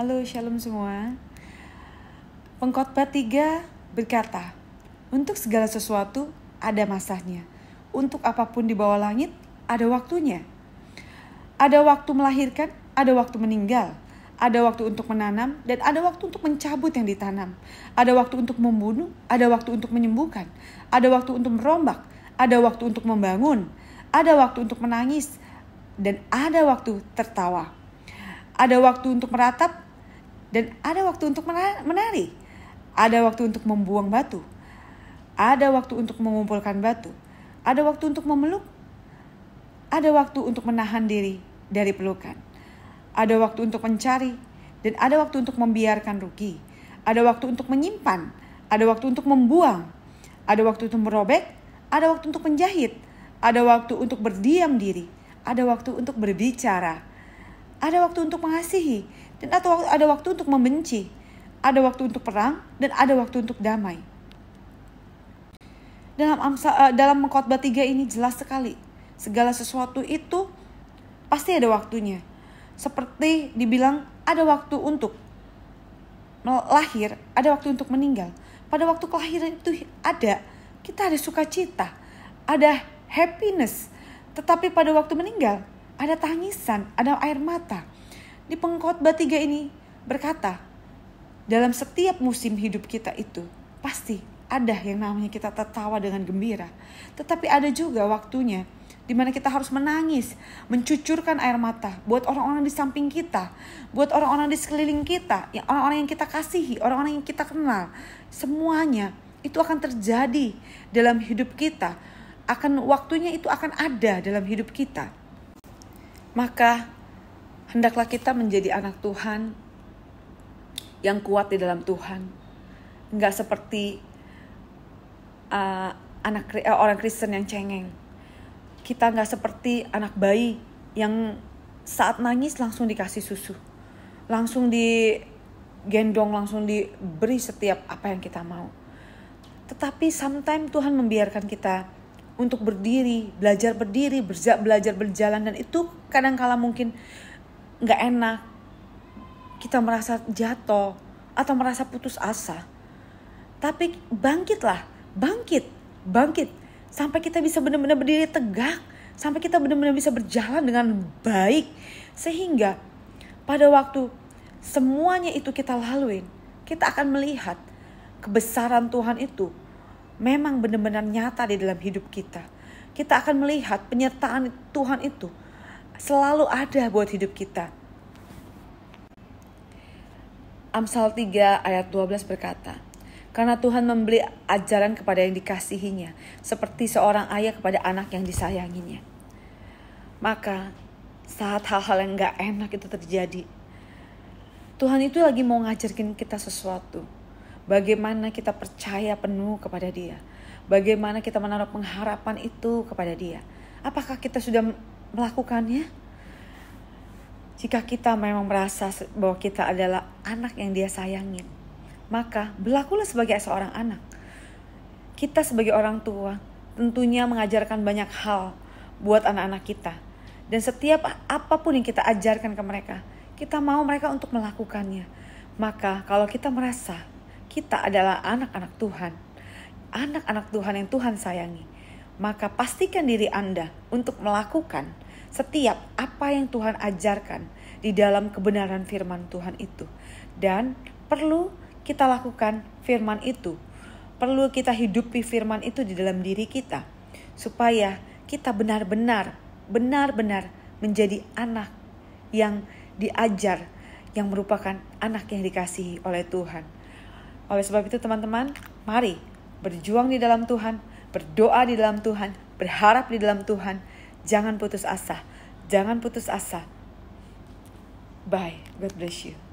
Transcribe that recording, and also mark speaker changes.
Speaker 1: Halo Shalom semua. Pengkhotbah 3 berkata, "Untuk segala sesuatu ada masanya. Untuk apapun di bawah langit ada waktunya. Ada waktu melahirkan, ada waktu meninggal, ada waktu untuk menanam dan ada waktu untuk mencabut yang ditanam. Ada waktu untuk membunuh, ada waktu untuk menyembuhkan, ada waktu untuk merombak, ada waktu untuk membangun, ada waktu untuk menangis, dan ada waktu tertawa. Ada waktu untuk meratap, dan ada waktu untuk menari, ada waktu untuk membuang batu, ada waktu untuk mengumpulkan batu, ada waktu untuk memeluk, ada waktu untuk menahan diri dari pelukan, ada waktu untuk mencari, dan ada waktu untuk membiarkan rugi, ada waktu untuk menyimpan, ada waktu untuk membuang, ada waktu untuk merobek, ada waktu untuk menjahit, ada waktu untuk berdiam diri, ada waktu untuk berbicara ada waktu untuk mengasihi, dan atau ada waktu untuk membenci, ada waktu untuk perang, dan ada waktu untuk damai. Dalam uh, dalam Khotbah 3 ini jelas sekali. Segala sesuatu itu pasti ada waktunya. Seperti dibilang ada waktu untuk lahir, ada waktu untuk meninggal. Pada waktu kelahiran itu ada, kita ada sukacita, ada happiness. Tetapi pada waktu meninggal, ada tangisan, ada air mata. Di pengkhotbah tiga ini berkata, dalam setiap musim hidup kita itu pasti ada yang namanya kita tertawa dengan gembira. Tetapi ada juga waktunya di mana kita harus menangis, mencucurkan air mata buat orang-orang di samping kita, buat orang-orang di sekeliling kita, ya, orang-orang yang kita kasihi, orang-orang yang kita kenal. Semuanya itu akan terjadi dalam hidup kita. Akan waktunya itu akan ada dalam hidup kita. Maka hendaklah kita menjadi anak Tuhan yang kuat di dalam Tuhan. Enggak seperti uh, anak uh, orang Kristen yang cengeng. Kita enggak seperti anak bayi yang saat nangis langsung dikasih susu. Langsung digendong, langsung diberi setiap apa yang kita mau. Tetapi sometimes Tuhan membiarkan kita untuk berdiri, belajar berdiri, belajar berjalan dan itu kadangkala mungkin nggak enak. Kita merasa jatuh atau merasa putus asa. Tapi bangkitlah, bangkit, bangkit sampai kita bisa benar-benar berdiri tegak, sampai kita benar-benar bisa berjalan dengan baik sehingga pada waktu semuanya itu kita laluin, kita akan melihat kebesaran Tuhan itu memang benar-benar nyata di dalam hidup kita. Kita akan melihat penyertaan Tuhan itu selalu ada buat hidup kita. Amsal 3 ayat 12 berkata, karena Tuhan membeli ajaran kepada yang dikasihinya, seperti seorang ayah kepada anak yang disayanginya. Maka saat hal-hal yang gak enak itu terjadi, Tuhan itu lagi mau ngajarkan kita sesuatu Bagaimana kita percaya penuh kepada Dia? Bagaimana kita menaruh pengharapan itu kepada Dia? Apakah kita sudah melakukannya? Jika kita memang merasa bahwa kita adalah anak yang Dia sayangin, maka berlakulah sebagai seorang anak. Kita sebagai orang tua tentunya mengajarkan banyak hal buat anak-anak kita. Dan setiap apapun yang kita ajarkan ke mereka, kita mau mereka untuk melakukannya. Maka kalau kita merasa kita adalah anak-anak Tuhan. Anak-anak Tuhan yang Tuhan sayangi. Maka pastikan diri Anda untuk melakukan setiap apa yang Tuhan ajarkan di dalam kebenaran firman Tuhan itu. Dan perlu kita lakukan firman itu. Perlu kita hidupi firman itu di dalam diri kita. Supaya kita benar-benar, benar-benar menjadi anak yang diajar, yang merupakan anak yang dikasihi oleh Tuhan oleh sebab itu teman-teman, mari berjuang di dalam Tuhan, berdoa di dalam Tuhan, berharap di dalam Tuhan. Jangan putus asa, jangan putus asa. Bye, God bless you.